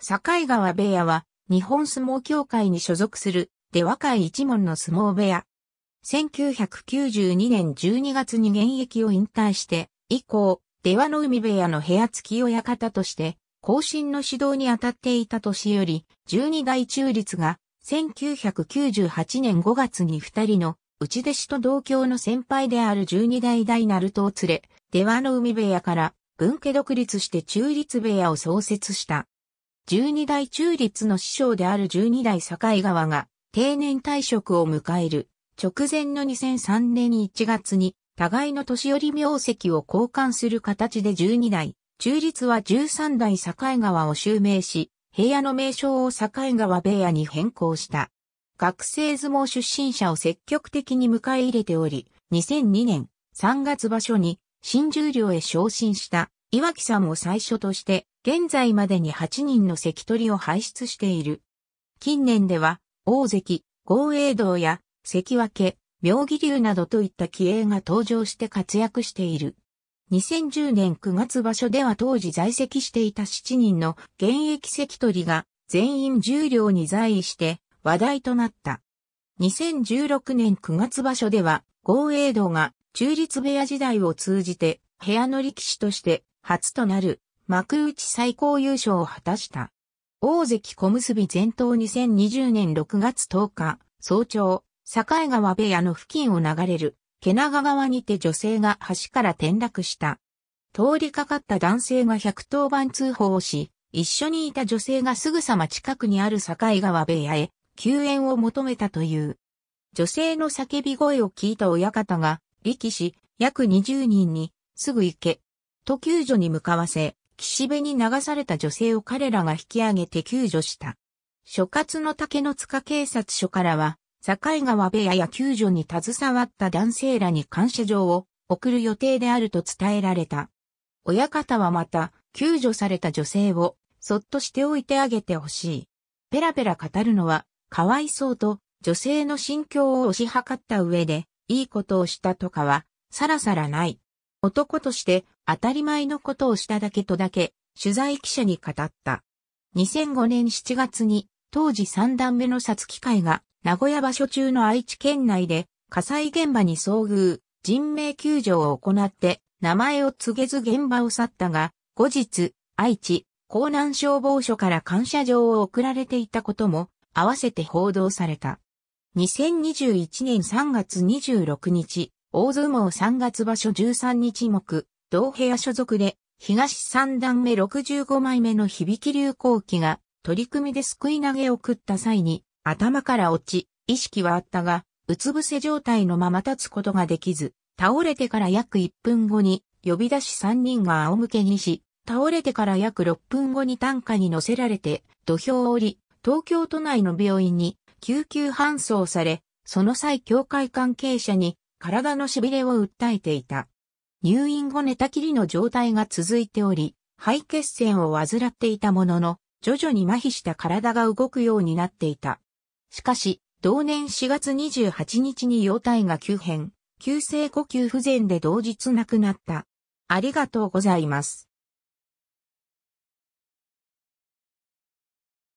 境川部屋は、日本相撲協会に所属する、出和会一門の相撲部屋。1992年12月に現役を引退して、以降、出羽の海部屋の部屋付き親方として、後進の指導に当たっていた年より、12代中立が、1998年5月に二人の、内弟子と同郷の先輩である12代大鳴門を連れ、出羽の海部屋から、分家独立して中立部屋を創設した。十二代中立の師匠である十二代境川が定年退職を迎える直前の2003年1月に互いの年寄り名跡を交換する形で十二代中立は13代境川を襲名し平野の名称を境川部屋に変更した。学生相撲出身者を積極的に迎え入れており、2002年3月場所に新十両へ昇進した岩木さんも最初として、現在までに8人の関取を輩出している。近年では、大関、豪栄道や、関脇、妙義流などといった気鋭が登場して活躍している。2010年9月場所では当時在籍していた7人の現役関取が全員重量に在位して話題となった。2016年9月場所では、豪栄道が中立部屋時代を通じて部屋の力士として初となる幕内最高優勝を果たした。大関小結前頭2020年6月10日、早朝、境川部屋の付近を流れる、毛長川にて女性が橋から転落した。通りかかった男性が110番通報をし、一緒にいた女性がすぐさま近くにある境川部屋へ、救援を求めたという。女性の叫び声を聞いた親方が、力士、約20人に、すぐ行け、と救助に向かわせ、岸辺に流された女性を彼らが引き上げて救助した。所轄の竹の塚警察署からは、境川部屋や救助に携わった男性らに感謝状を送る予定であると伝えられた。親方はまた、救助された女性を、そっとしておいてあげてほしい。ペラペラ語るのは、かわいそうと、女性の心境を推し量った上で、いいことをしたとかは、さらさらない。男として当たり前のことをしただけとだけ取材記者に語った。2005年7月に当時3段目の殺機会が名古屋場所中の愛知県内で火災現場に遭遇、人命救助を行って名前を告げず現場を去ったが、後日、愛知、江南消防署から感謝状を送られていたことも合わせて報道された。2021年3月26日、大相撲3月場所13日目、同部屋所属で、東三段目65枚目の響き流行機が、取り組みですくい投げを食った際に、頭から落ち、意識はあったが、うつ伏せ状態のまま立つことができず、倒れてから約1分後に、呼び出し3人が仰向けにし、倒れてから約6分後に担架に乗せられて、土俵を降り、東京都内の病院に救急搬送され、その際教会関係者に体の痺れを訴えていた。入院後寝たきりの状態が続いており、肺血栓を患っていたものの、徐々に麻痺した体が動くようになっていた。しかし、同年4月28日に容体が急変、急性呼吸不全で同日亡くなった。ありがとうございます。